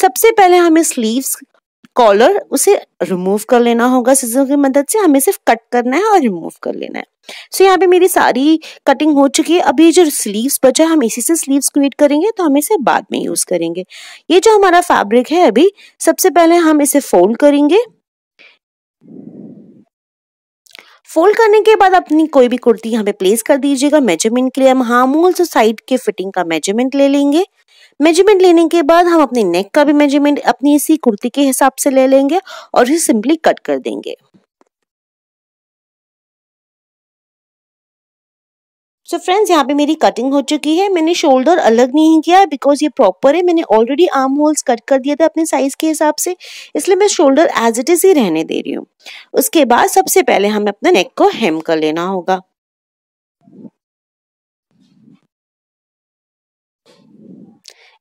सबसे पहले हमें स्लीव्स कॉलर उसे रिमूव कर लेना होगा सीजों की मदद से हमें सिर्फ कट करना है और रिमूव कर लेना है सो so, यहाँ पे मेरी सारी कटिंग हो चुकी है अभी जो स्लीव्स बचा है हम इसी से स्लीव्स क्रिएट करेंगे तो हम इसे बाद में यूज करेंगे ये जो हमारा फैब्रिक है अभी सबसे पहले हम इसे फोल्ड करेंगे फोल्ड करने के बाद अपनी कोई भी कुर्ती यहाँ पे प्लेस कर दीजिएगा मेजरमेंट के लिए हम हार्मोल्स साइड के फिटिंग का मेजरमेंट ले लेंगे मेजरमेंट लेने के बाद हम अपने नेक का भी मेजरमेंट अपनी इसी कुर्ती के हिसाब से ले लेंगे और इसे सिंपली कट कर देंगे सो so फ्रेंड्स यहाँ पे मेरी कटिंग हो चुकी है मैंने शोल्डर अलग नहीं किया बिकॉज ये प्रॉपर है मैंने ऑलरेडी आर्म होल्स कट कर दिए थे अपने साइज के हिसाब से इसलिए मैं शोल्डर एज इट इज ही रहने दे रही हूँ उसके बाद सबसे पहले हमें अपना नेक को हेम कर लेना होगा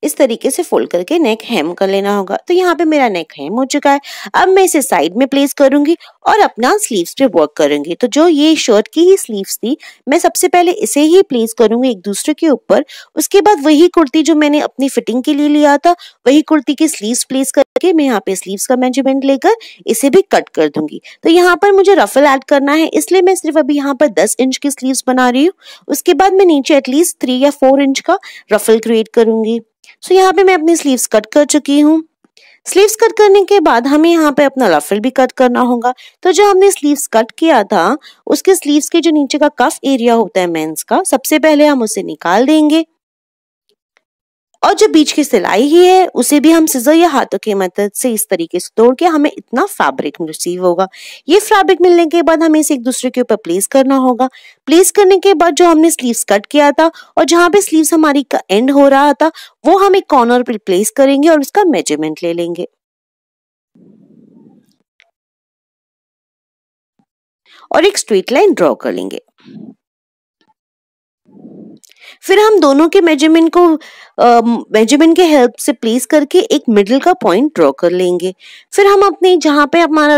इस तरीके से फोल्ड करके नेक हेम कर लेना होगा तो यहाँ पे मेरा नेक हेम हो चुका है अब मैं इसे साइड में प्लेस करूंगी और अपना स्लीव्स पे वर्क करूंगी तो जो ये शर्ट की ही स्लीव्स थी मैं सबसे पहले इसे ही प्लेस करूंगी एक दूसरे के ऊपर उसके बाद वही कुर्ती जो मैंने अपनी फिटिंग के लिए लिया था वही कुर्ती के स्लीव प्लेस करके मैं यहाँ पे स्लीव का मेजरमेंट लेकर इसे भी कट कर दूंगी तो यहाँ पर मुझे रफल एड करना है इसलिए मैं सिर्फ अभी यहाँ पर दस इंच की स्लीव बना रही हूँ उसके बाद मैं नीचे एटलीस्ट थ्री या फोर इंच का रफल क्रिएट करूंगी सो तो यहाँ पे मैं अपनी स्लीव्स कट कर चुकी हूँ स्लीव्स कट करने के बाद हमें यहाँ पे अपना रफल भी कट करना होगा तो जो हमने स्लीव्स कट किया था उसके स्लीव्स के जो नीचे का कफ एरिया होता है मेंस का सबसे पहले हम उसे निकाल देंगे और जो बीच की सिलाई ही है उसे भी हम सीजर या हाथों की मदद से इस तरीके से तोड़ के हमें इतना फैब्रिक रिसीव होगा ये फैब्रिक मिलने के बाद हमें इसे एक दूसरे के ऊपर प्लेस करना होगा प्लेस करने के बाद जो हमने स्लीव्स कट किया था और जहाँ पे स्लीव्स हमारी का एंड हो रहा था वो हम एक कॉर्नर पर प्लेस करेंगे और उसका मेजरमेंट ले लेंगे और एक स्ट्रेट लाइन ड्रॉ कर लेंगे फिर हम दोनों के मेजरमेंट को मेजरमेंट के हेल्प से प्लेस करके एक मिडिल का पॉइंट ड्रॉ कर लेंगे फिर हम अपने जहाँ पे हमारा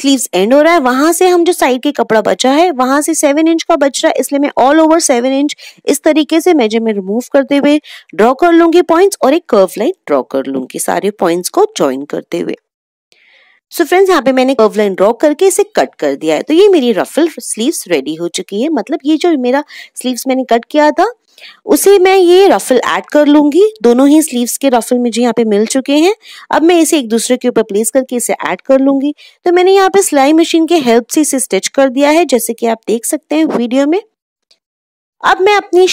स्लीव्स एंड हो रहा है वहां से हम जो साइड के कपड़ा बचा है वहां से सेवन इंच का बच रहा है इसलिए मैं ऑल ओवर सेवन इंच इस तरीके से मेजरमेंट रिमूव करते हुए ड्रॉ कर लूंगी पॉइंट्स और एक कर्व लाइन ड्रॉ कर लूंगी सारे पॉइंट्स को ज्वाइन करते हुए सो फ्रेंड्स यहाँ पे मैंने कर्व लाइन ड्रॉ करके इसे कट कर दिया है तो ये मेरी रफल स्लीव्स रेडी हो चुकी है मतलब ये जो मेरा स्लीव्स मैंने कट किया था उसे मैं ये रफल ऐड कर लूंगी दोनों ही स्लीव्स के रफल मुझे यहाँ पे मिल चुके हैं अब मैं इसे एक दूसरे के ऊपर प्लेस करके इसे ऐड कर लूंगी तो मैंने यहाँ पे सिलाई मशीन के हेल्प से इसे स्टिच कर दिया है जैसे कि आप देख सकते हैं वीडियो में अब मैं अपनी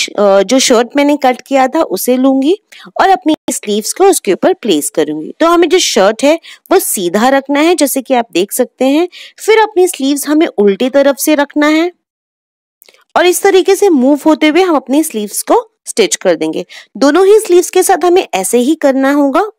जो शर्ट मैंने कट किया था उसे लूंगी और अपनी स्लीव्स को उसके ऊपर प्लेस करूंगी तो हमें जो शर्ट है वो सीधा रखना है जैसे कि आप देख सकते हैं फिर अपनी स्लीव्स हमें उल्टी तरफ से रखना है और इस तरीके से मूव होते हुए हम अपनी स्लीव्स को स्टिच कर देंगे दोनों ही स्लीव्स के साथ हमें ऐसे ही करना होगा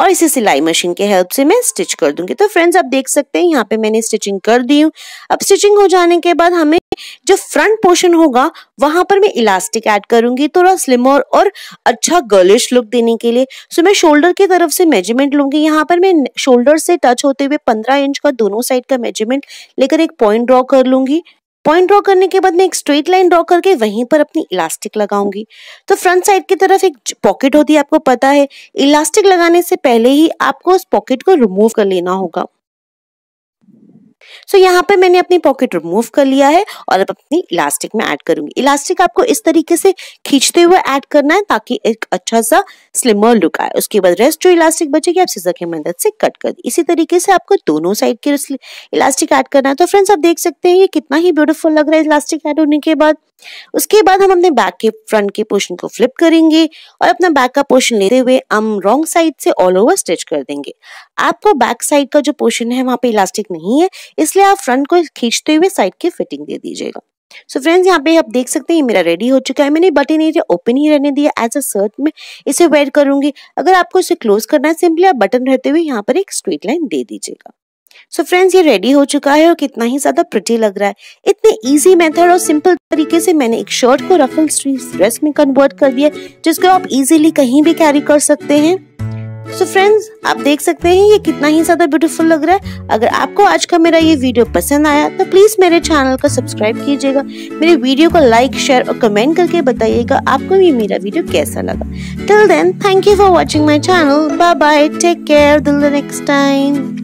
और इसे सिलाई मशीन के हेल्प से मैं स्टिच कर दूंगी तो फ्रेंड्स आप देख सकते हैं यहाँ पे मैंने स्टिचिंग कर दी हूँ अब स्टिचिंग हो जाने के बाद हमें जो फ्रंट पोर्शन होगा वहां पर मैं इलास्टिक ऐड करूंगी थोड़ा स्लिम और, और अच्छा गर्लिश लुक देने के लिए सो मैं शोल्डर की तरफ से मेजरमेंट लूंगी यहाँ पर मैं शोल्डर से टच होते हुए पंद्रह इंच का दोनों साइड का मेजरमेंट लेकर एक पॉइंट ड्रॉ कर लूंगी पॉइंट ड्रॉ करने के बाद मैं एक स्ट्रेट लाइन ड्रॉ करके वहीं पर अपनी इलास्टिक लगाऊंगी तो फ्रंट साइड की तरफ एक पॉकेट होती है आपको पता है इलास्टिक लगाने से पहले ही आपको उस पॉकेट को रिमूव कर लेना होगा सो so, यहाँ पे मैंने अपनी पॉकेट रिमूव कर लिया है और अब अपनी इलास्टिक में ऐड करूंगी इलास्टिक आपको इस तरीके से खींचते हुए ऐड करना है ताकि एक अच्छा सा स्लिमर लुक आए उसके बाद रेस्ट जो इलास्टिक बचेगी आप सीजर की मदद से कट कर दी इसी तरीके से आपको दोनों साइड के इलास्टिक ऐड करना है तो फ्रेंड्स आप देख सकते हैं ये कितना ही ब्यूटीफुल लग रहा है इलास्टिक ऐड होने के बाद उसके बाद हम अपने बैक के फ्रंट के पोर्शन को फ्लिप करेंगे और अपना बैक का पोर्शन लेते हुए हम रॉन्ग साइड से ऑल ओवर स्टिच कर देंगे आपको बैक साइड का जो पोर्शन है वहाँ पे इलास्टिक नहीं है इसलिए आप फ्रंट को खींचते हुए साइड की फिटिंग दे दीजिएगा सो फ्रेंड्स यहाँ पे आप देख सकते हैं ये मेरा रेडी हो चुका है मैंने बटन एरिया ओपन ही रहने दिया एज अ सर्ट में इसे वेयर करूंगी अगर आपको इसे क्लोज करना है सिंपली आप बटन रहते हुए यहाँ पर एक स्ट्रेट लाइन दे दीजिएगा सो so फ्रेंड्स ये रेडी हो चुका है और कितना ही ज्यादा प्रिटी लग रहा है इतने इजी मेथड और सिंपल तरीके से मैंने एक शर्ट को रफल ड्रेस में कन्वर्ट कर दिया जिसको आप इजीली कहीं भी कैरी कर सकते हैं सो so फ्रेंड्स आप देख सकते हैं ये कितना ही ज्यादा ब्यूटीफुल लग रहा है अगर आपको आज का मेरा ये वीडियो पसंद आया तो प्लीज मेरे चैनल को सब्सक्राइब कीजिएगा मेरे वीडियो को लाइक शेयर और कमेंट करके बताइएगा आपको ये मेरा वीडियो कैसा लगा till then thank you for watching my channel bye bye take care till next time